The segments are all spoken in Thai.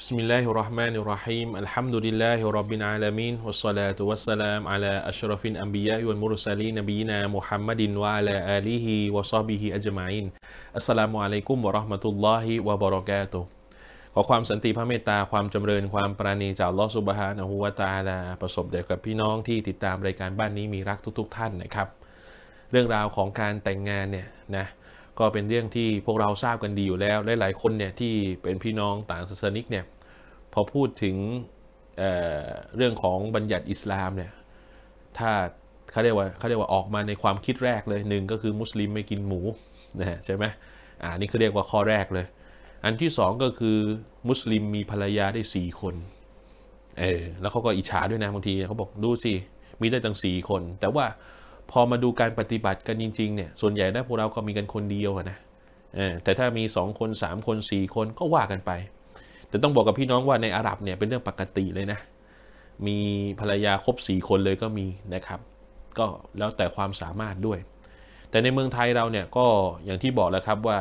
بسم الله الرحمن الرحيم الحمد لله رب العالمين والصلاة والسلام على أشرف الأنبياء والمرسلين نبينا محمد وعلى آله وصحبه أجمعين السلام عليكم ورحمة الله وبركاته ขอความสันติพระเมตตา ความจำเริญความปราณี จากลอสุบฮานะฮุวาตาลาประสบเดียวกับพี่น้อง ที่ติดตามรายการบ้านนี้ มีรักทุก ๆ ท่านนะครับ เรื่องราวของการแต่งงานเนี่ยนะเก็เป็นเรื่องที่พวกเราทราบกันดีอยู่แล้ว หลาย ๆ คนเนี่ยที่เป็นพี่น้องต่างศาสนิกเนี่ย พอพูดถึงเเรื่องของบัญญัติอิสลามเนี่ย ถ้าเขาเรียกว่าเขาเรียกว่าออกมาในความคิดแรกเลยหนึ่งก็คือมุสลิมไม่กินหมูนะฮะใช่ไหมอ่านี่คือเรียกว่าข้อแรกเลย อันที่สองก็คือมุสลิมมีภรรยาได้สี่คน เออ แล้วเขาก็อิจฉาด้วยนะบางทีเขาบอกดูสิมีได้ตั้งสี่คน แต่ว่าพอมาดูการปฏิบัติกันจริงๆเนี่ยส่วนใหญ่ได้พวกเราก็มีกันคนเดียวนะแต่ถ้ามี 2 คน 3 คน 4 คนก็ว่ากันไป แต่ต้องบอกกับพี่น้องว่าในอาหรับเนี่ยเป็นเรื่องปกติเลยนะมีภรรยาครบ 4 คนเลยก็มีนะครับ ก็แล้วแต่ความสามารถด้วย แต่ในเมืองไทยเราเนี่ยก็อย่างที่บอกแล้วครับว่า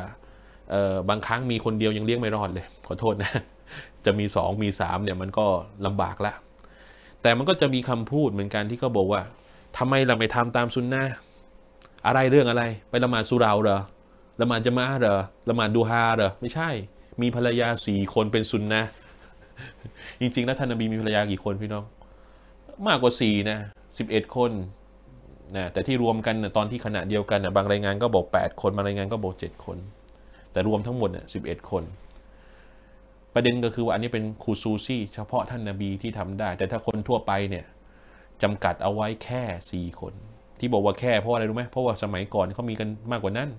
บางครั้งมีคนเดียวยังเลี้ยงไม่รอดเลยขอโทษนะจะมี 2 มี 3เนี่ยมันก็ลำบากละแต่มันก็จะมีคำพูดเหมือนกันที่เขาบอกว่าทำไมเราไม่ทำตามซุนนะอะไรเรื่องอะไร ไปละหมาดสุราเหรอละหมาดจะมาเหรอละหมาดดูฮาเหรอไม่ใช่มีภรรยาสี่คนเป็นซุนนะจริงๆแล้วท่านนบีมีภรรยากี่คนพี่น้อง มากกว่าสี่นะสิบเอ็ดคนนะแต่ที่รวมกันนะตอนที่ขณะเดียวกันนะบางรายงานก็บอกแปดคน บางรายงานก็บอกเจ็ดคน แต่รวมทั้งหมดสิบเอ็ดคน ประเด็นก็คือว่าอันนี้เป็นคูซูซี่ เฉพาะท่านนาบีที่ทำได้ แต่ถ้าคนทั่วไปเนี่ยจำกัดเอาไว้แค่ 4 คน ที่บอกว่าแค่เพราะอะไรรู้ไหมเพราะว่าสมัยก่อนเขามีกันมากกว่านั้น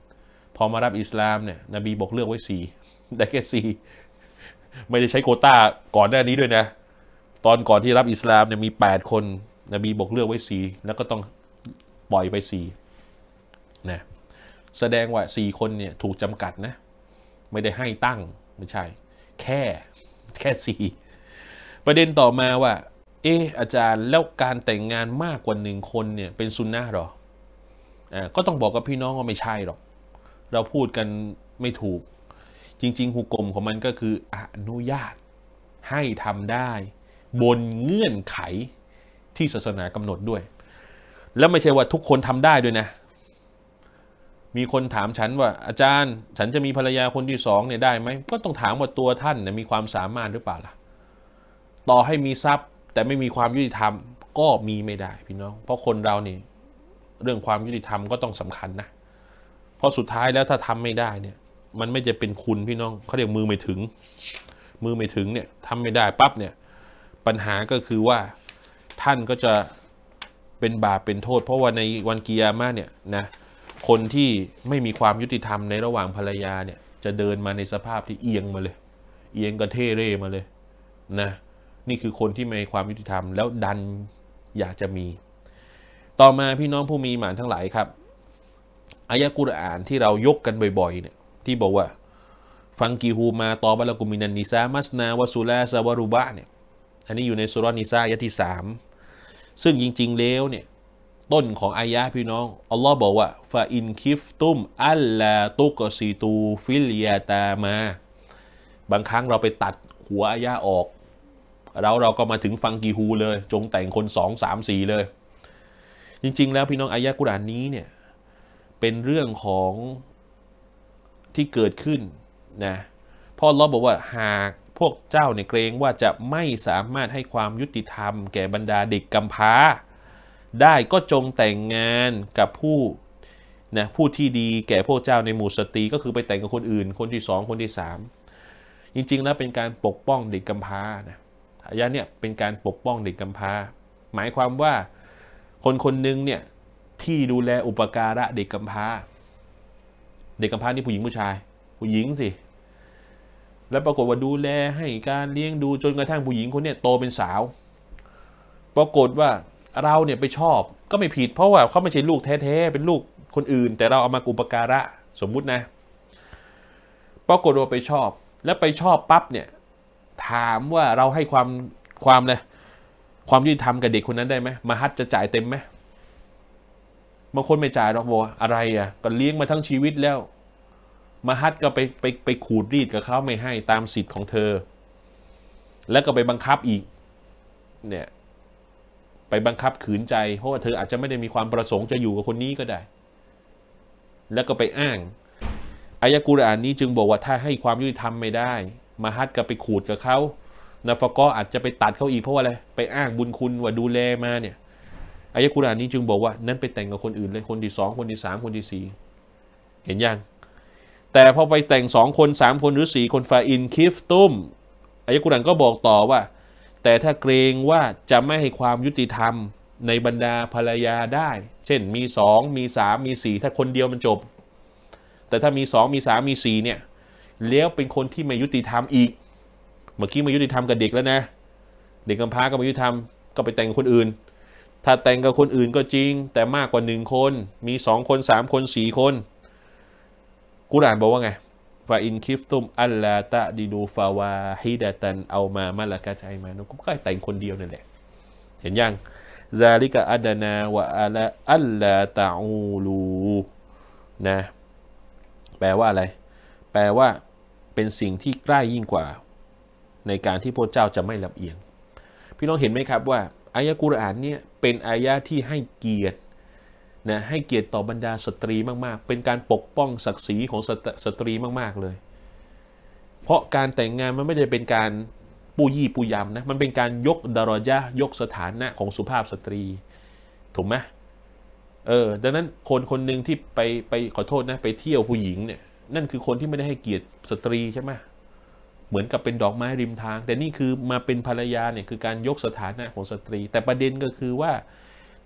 พอมารับอิสลามเนี่ยนบีบอกเลือกไว้4ได้แค่4ไม่ได้ใช้โคต้าก่อน หน้านี้ด้วยนะ ตอนก่อนที่รับอิสลามเนี่ยมี 8 คน นบี บอกเลือกไว้4แล้วก็ต้องปล่อยไป4นะแสดงว่า 4 คนเนี่ยถูกจำกัดนะ ไม่ได้ให้ตั้งไม่ใช่ แค่แค่สี่ประเด็นต่อมาว่าเอออาจารย์แล้วการแต่งงานมากกว่าหนึ่งคนเนี่ยเป็นซุนนะหรออ่าก็ต้องบอกกับพี่น้องว่าไม่ใช่หรอก เราพูดกันไม่ถูกจริงๆหุกกลมของมันก็คืออนุญาตให้ทำได้ บนเงื่อนไขที่ศาสนากำหนดด้วย แล้วไม่ใช่ว่าทุกคนทำได้ด้วยนะ มีคนถามฉันว่าอาจารย์ ฉันจะมีภรรยาคนที่สองเนี่ยได้ไหมก็ต้องถามว่าตัวท่านเนี่ยมีความสามารถหรือเปล่าล่ะต่อให้มีทรัพยแต่ไม่มีความยุติธรรมก็มีไม่ได้พี่น้อง เพราะคนเราเนี่ยเรื่องความยุติธรรมก็ต้องสำคัญนะเพราะสุดท้ายแล้วถ้าทำไม่ได้เนี่ย มันไม่จะเป็นคุณพี่น้องเขาเรียกมือไม่ถึง มือไม่ถึงเนี่ยทำไม่ได้ปั๊บเนี่ย ปัญหาก็คือว่าท่านก็จะเป็นบาป เป็นโทษ เพราะว่าในวันกิยามาเนี่ยนะ คนที่ไม่มีความยุติธรรมในระหว่างภรรยาเนี่ย จะเดินมาในสภาพที่เอียงมาเลย เอียงกระเทเร่มาเลย นะนี่คือคนที่มีความยุติธรรมแล้วดันอยากจะมี ต่อมาพี่น้องผู้มีหมานทั้งหลายครับอายะกุรอานที่เรายกกันบ่อยๆเนี่ยที่บอกว่าฟังกีฮูมาตอบะละกุมินันนิซามัสนาวสุลาซาวะรุบะเนี่ยอันนี้อยู่ในสุรานิซายะที่สามซึ่งจริงๆแล้วเนี่ยต้นของอายะพี่น้องอัลลอฮ์บอกว่าฟาอินคิฟตุมอัลลาตุกซีตูฟิลยาตามาบางครั้งเราไปตัดหัวอายะออกเราเราก็มาถึงฟังกีฮูเลย จงแต่งคนสองสามสี่เลย จริงๆ แล้วพี่น้องอายะกุรานนี้ เนี่ย เป็นเรื่องของที่เกิดขึ้นนะพ่อเราบอกว่าหากพวกเจ้าเนี่ยเกรงว่าจะไม่สามารถให้ความยุติธรรมแก่บรรดาเด็กกำพร้า ได้ก็จงแต่งงานกับผู้นะผู้ที่ดีแก่พวกเจ้าในหมู่สตรีก็คือไปแต่งกับคนอื่นคนที่สองคนที่สามจริงๆแล้วเป็นการปกป้องเด็กกำพร้านะอายะเนี่ยเป็นการปกป้องเด็กกำพร้าหมายความว่าคนคนหนึ่งเนี่ยที่ดูแลอุปการะเด็กกำพร้า เด็กกำพร้านี่ผู้หญิงผู้ชายผู้หญิงสิแล้วปรากฏว่าดูแลให้การเลี้ยงดูจนกระทั่งผู้หญิงคนเนี้ยโตเป็นสาว ปรากฏว่า เราเนี่ยไปชอบก็ไม่ผิดเพราะว่าเขาไม่ใช่ลูกแท้ๆเป็นลูกคนอื่น แต่เราเอามากุปการะสมมุตินะ ปรากฏว่าไปชอบแล้วไปชอบปั๊บเนี่ยถามว่าเราให้ความความเลยความยุติธรรมกับเด็กคนนั้นได้ไหมมาฮัตจะจ่ายเต็มไหมบางคนไม่จ่ายหรอกบอกอะไรอ่ะก็เลี้ยงมาทั้งชีวิตแล้วมาฮัตก็ไปไปไปขูดรีดกับเขาไม่ให้ตามสิทธิ์ของเธอ แล้วก็ไปบังคับอีก เนี่ยไปบังคับขืนใจ เพราะว่าเธอ อาจจะไม่ได้มีความประสงค์จะอยู่กับคนนี้ก็ได้ แล้วก็ไปอ้างอายะกุรอานนี้จึงบอกว่าถ้าให้ความยุติธรรมไม่ได้มาฮัดก็ไปขูดกับเขานาฟกออาจจะไปตัดเขาอีก เพราะว่าอะไร ไปอ้างบุญคุณว่าดูแลมาเนี่ย อายะกุรานนี้จึงบอกว่า นั้นไปแต่งกับคนอื่นเลย คนที่สองคนที่สามคนที่สี่เห็นยัง แต่พอไปแต่งสองคนสามคนหรือสี่คนฟาอิน คิฟตุ้มอายะกุรานก็บอกต่อว่า แต่ถ้าเกรงว่าจะไม่ให้ความยุติธรรม ในบรรดาภรรยาได้ เช่นมีสองมีสามมีสี่ถ้าคนเดียวมันจบ แต่ถ้ามีสองมีสามมีสี่เนี่ยแล้วเป็นคนที่ไม่ยุติธรรมอีก เมื่อกี้ไม่ยุติธรรมกับเด็กแล้วนะ เด็กกำพร้าก็ไม่ยุติธรรม ก็ไปแต่งคนอื่น ถ้าแต่งกับคนอื่นก็จริง แต่มากกว่าหนึ่งคน มีสองคนสามคนสี่คน กูอ่านบอกว่าไง ฟาอินคิฟตุมอัลลาตะดิดูฟาวาฮิดะตันเอามามาละกาชัยมานุก็แต่งคนเดียวนั่นแหละ เห็นยัง ซาลิกะอัดนาวะอัลอัลลาตะอูลูนะ แปลว่าอะไร แปลว่าเป็นสิ่งที่ใกล้ยิ่งกว่า ในการที่พระเจ้าจะไม่ลำเอียง พี่น้องเห็นไหมครับว่าอายะกุรอานเนี่ยเป็นอายะที่ให้เกียรตินะให้เกียรติต่อบรรดาสตรีมากๆเป็นการปกป้องศักดิ์ศรีของสตสตรีมากๆเลย เพราะการแต่งงานมันไม่ได้เป็นการปูยี่ปูยำนะมันเป็นการยกดารอยะยกสถานะของสุภาพสตรีถูกไหมเออดังนั้นคนคนหนึ่งที่ไปไปขอโทษนะไปเที่ยวผู้หญิงเนี่ยนั่นคือคนที่ไม่ได้ให้เกียรติสตรีใช่ไหมเหมือนกับเป็นดอกไม้ริมทาง แต่นี่คือมาเป็นภรรยาเนี่ย คือการยกสถานะของสตรี แต่ประเด็นก็คือว่า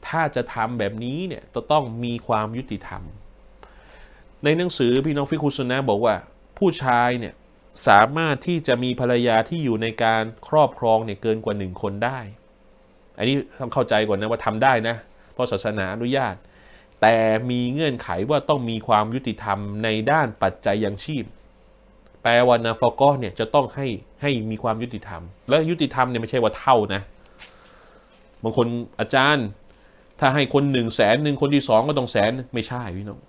ถ้าจะทำแบบนี้เนี่ยจะต้องมีความยุติธรรม ในหนังสือพี่น้องฟิคุสนะบอกว่าผู้ชายเนี่ยสามารถที่จะมีภรรยาที่อยู่ในการครอบครองเนี่ยเกินกว่าหนึ่งคนได้ อันนี้ต้องเข้าใจก่อนนะว่าทำได้นะเพราะศาสนาอนุญาตแต่มีเงื่อนไขว่าต้องมีความยุติธรรมในด้านปัจจัยยังชีพ แปลว่านาฟกอเนี่ยจะต้องให้ให้มีความยุติธรรมและยุติธรรมเนี่ยไม่ใช่ว่าเท่านะ บางคนอาจารย์ ถ้าให้คนหนึ่งแสนหนึ่งคนที่สอง ก็ต้องแสนไม่ใช่พี่น้อง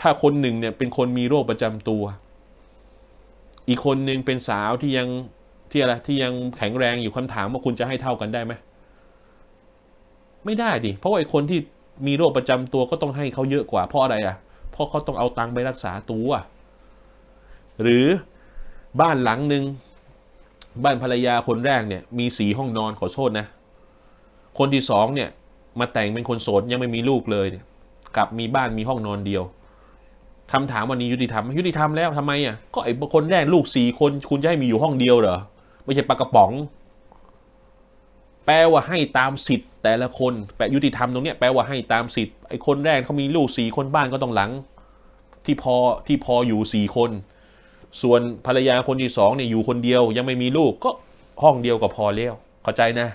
ถ้าคนหนึ่งเนี่ยเป็นคนมีโรคประจำตัว อีกคนหนึ่งเป็นสาวที่ยังที่อะไรที่ยังแข็งแรงอยู่คำถามว่าคุณจะให้เท่ากันได้ไหมไม่ได้ดิเพราะว่าไอ้คนที่มีโรคประจำตัวก็ต้องให้เขาเยอะกว่า เพราะอะไรอ่ะ เพราะเขาต้องเอาตังค์ไปรักษาตัวหรือบ้านหลังหนึ่ง บ้านภรรยาคนแรกเนี่ย มีสีห้องนอนขอโทษนะ คนที่สองเนี่ยมาแต่งเป็นคนโสดยังไม่มีลูกเลยเนี่ย กลับมีบ้านมีห้องนอนเดียว คำถามวันนี้ยุติธรรมยุติธรรมแล้วทำไมอ่ะก็ไอ้คนแรกลูกสี่คนคุณจะให้มีอยู่ห้องเดียวเหรอไม่ใช่ปลากระป๋องแปลว่าให้ตามสิทธิ์แต่ละคน แปลยุติธรรมตรงนี้แปลว่าให้ตามสิทธิ์ไอ้คนแรกเขามีลูกสี่คนบ้านก็ต้องหลัง ที่พอที่พออยู่สี่คน ส่วนภรรยาคนที่สองเนี่ย อยู่คนเดียว ยังไม่มีลูก ก็ห้องเดียวก็พอแล้วเข้าใจนะ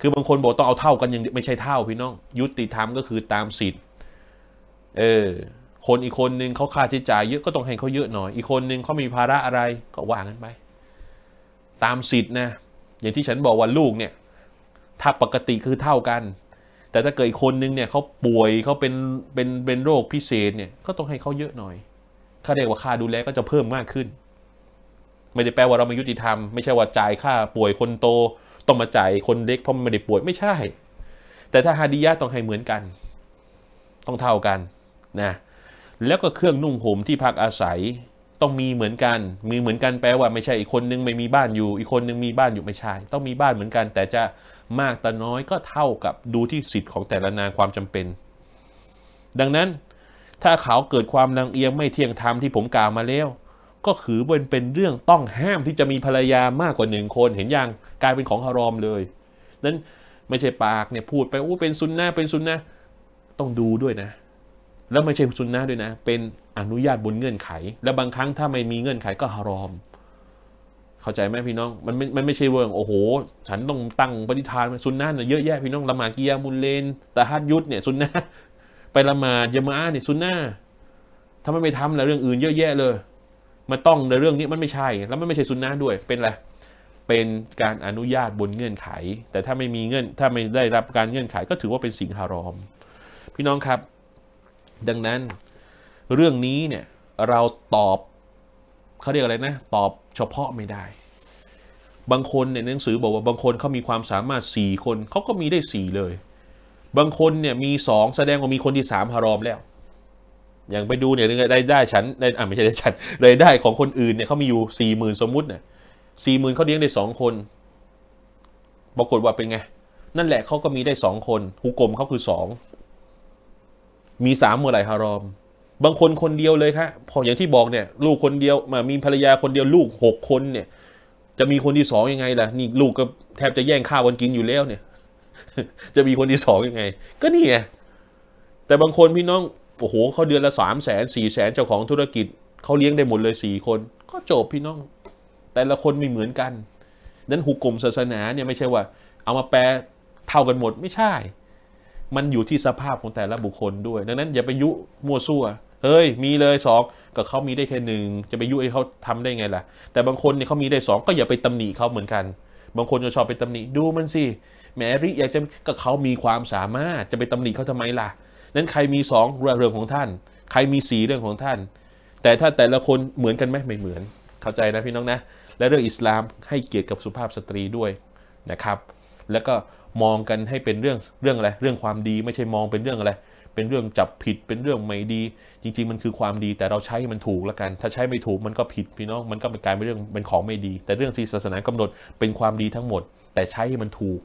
คือบางคนบอกต้องเอาเท่ากันยังไม่ใช่เท่า พี่น้อง ยุติธรรมก็คือตามสิทธิ์เออคนอีกคนนึงเขาค่าใช้จ่ายเยอะก็ต้องให้เขาเยอะหน่อย อีกคนนึงเขามีภาระอะไรก็ว่ากันไปตามสิทธิ์นะ อย่างที่ฉันบอกว่าลูกเนี่ยถ้าปกติคือเท่ากัน แต่ถ้าเกิดคนนึงเนี่ยเขาป่วยเขาเป็นเป็นเป็นโรคพิเศษเนี่ยก็ต้องให้เขาเยอะหน่อยค่าเรียกว่าค่าดูแลก็จะเพิ่มมากขึ้น ไม่ได้แปลว่าเราไม่ยุติธรรม ไม่ใช่ว่าจ่ายค่า ป่วยคนโตต้องมาจ่ายคนเล็กเพราะมันไม่ได้ป่วยไม่ใช่ แต่ถ้าฮาดิยะต้องให้เหมือนกัน ต้องเท่ากันนะ แล้วก็เครื่องนุ่งห่มที่พักอาศัยต้องมีเหมือนกัน มีเหมือนกันแปลว่าไม่ใช่อีกคนนึงไม่มีบ้านอยู่อีกคนนึงมีบ้านอยู่ไม่ใช่ ต้องมีบ้านเหมือนกันแต่จะมากแต่น้อยก็เท่ากับดูที่สิทธิ์ของแต่ละนาความจำเป็น ดังนั้นถ้าเขาเกิดความลังเอียงไม่เที่ยงธรรมที่ผมกล่าวมาแล้ว ก็คือเป็นเป็นเรื่องต้องห้ามที่จะมีภรรยามากกว่าหนึ่งคนเห็นยังกลายเป็นของฮารอมเลยนั้นไม่ใช่ปากเนี่ยพูดไปโอ้เป็นซุนนะเป็นซุนนะต้องดูด้วยนะ แล้วไม่ใช่ซุนนะด้วยนะ เป็นอนุญาตบนเงื่อนไขและบางครั้งถ้าไม่มีเงื่อนไขก็ฮารอมเข้าใจไหมพี่น้องมันไม่มันไม่ใช่เวิร์งโอ้โหฉันต้องตั้งปฏิทานซุนนะเนี่ยเยอะแยะพี่น้องละหมาดกิยามุลเลนตะฮัดยุทธเนี่ยซุนนะไปละหมาดยามาเนี่ยซุนนะทำไมไม่ทำละเรื่องอื่นเยอะแยะเลยมาต้องในเรื่องนี้ มันไม่ใช่ แล้วมันไม่ใช่ซุนนะด้วย เป็นอะไร เป็นการอนุญาตบนเงื่อนไข แต่ถ้าไม่มีเงื่อน ถ้าไม่ได้รับการเงื่อนไข ก็ถือว่าเป็นสิ่งฮารอม พี่น้องครับ ดังนั้นเรื่องนี้เนี่ยเราตอบเขาเรียกอะไรนะ ตอบเฉพาะไม่ได้ บางคนเนี่ยหนังสือบอกว่าบางคนเขามีความสามารถ4คนเขาก็มีได้4เลย บางคนเนี่ยมี2แสดงว่ามีคนที่3ฮารอมแล้ว อย่างไปดูเนี่ยรายได้ฉันได้อ่าไม่ใช่ได้ฉันรายได้ของคนอื่นเนี่ยเขามีอยู่4ี่หมื่นสมมุติเนี่ยสี่หมื่นเขาเลี้ยงได้2คน ปรากฏว่าเป็นไง นั่นแหละเขาก็มีได้2คน หุกกลมเขาคือ2มี3เมื่อไหร่ฮารอมบางคนคนเดียวเลยครับพออย่างที่บอกเนี่ยลูกคนเดียวมามีภรรยาคนเดียวลูกหกคนเนี่ย จะมีคนที่สองยังไงล่ะนี่ลูกก็แทบจะแย่งข้าวกันกินอยู่แล้วเนี่ยจะมีคนที่สองยังไง ก็นี่ไงแต่บางคนพี่น้องโอ้โหเขาเดือนละสามแสนสี่แสนเจ้าของธุรกิจเขาเลี้ยงได้หมดเลยสี่คน ก็จบพี่น้องแต่ละคนไม่เหมือนกัน นั้นหุกกลมศาสนาเนี่ยไม่ใช่ว่า เอามาแปลเท่ากันหมดไม่ใช่ มันอยู่ที่สภาพของแต่ละบุคคลด้วยดังนั้น อย่าไปยุมั่วซั่วเฮ้ย มีเลยสองก็เขามีได้แค่หนึ่งจะไปยุ่ยให้เขาทำได้ไงล่ะ แต่บางคนเนี่ยเขามีได้สองก็อย่าไปตำหนิเขาเหมือนกัน บางคนจะชอบไปตำหนิดูมันสิแมรี่อยากจะก็เขามีความสามารถจะไปตำหนิเขาทำไมล่ะนั้นใครมีสองเรื่องของท่าน ใครมีสีเรื่องของท่าน แต่ถ้าแต่ละคนเหมือนกันไหมไม่เหมือน เข้าใจนะพี่น้องนะ และเรื่องอิสลามให้เกียรติกับสุภาพสตรีด้วยนะครับ แล้วก็มองกันให้เป็นเรื่องเรื่องอะไรเรื่องความดีไม่ใช่มองเป็นเรื่องอะไรเป็นเรื่องจับผิดเป็นเรื่องไม่ดี จริงๆมันคือความดีแต่เราใช้มันถูกแล้วกัน ถ้าใช้ไม่ถูกมันก็ผิดพี่น้องมันก็เป็นการเป็นเรื่องเป็นของไม่ดี แต่เรื่องศีลศาสนากำหนดเป็นความดีทั้งหมด แต่ใช้ให้มันถูก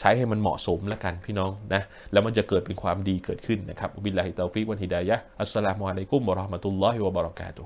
ใช้ให้มันเหมาะสมแล้วกันพี่น้องนะ แล้วมันจะเกิดเป็นความดีเกิดขึ้นนะครับบิลลาฮิตาฟิกวันฮิดายะอัสสลามุอะลัยกุมบะราะห์มะตุลลอฮิวะบะเราะกาตุ